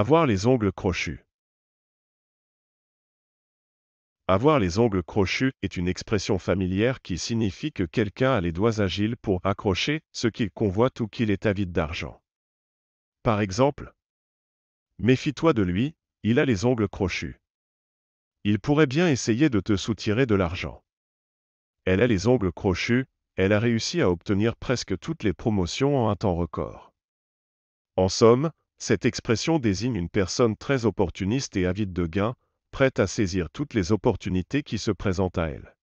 Avoir les ongles crochus. Avoir les ongles crochus est une expression familière qui signifie que quelqu'un a les doigts agiles pour accrocher ce qu'il convoite ou qu'il est avide d'argent. Par exemple, Méfie-toi de lui, il a les ongles crochus. Il pourrait bien essayer de te soutirer de l'argent. Elle a les ongles crochus, elle a réussi à obtenir presque toutes les promotions en un temps record. En somme, cette expression désigne une personne très opportuniste et avide de gains, prête à saisir toutes les opportunités qui se présentent à elle.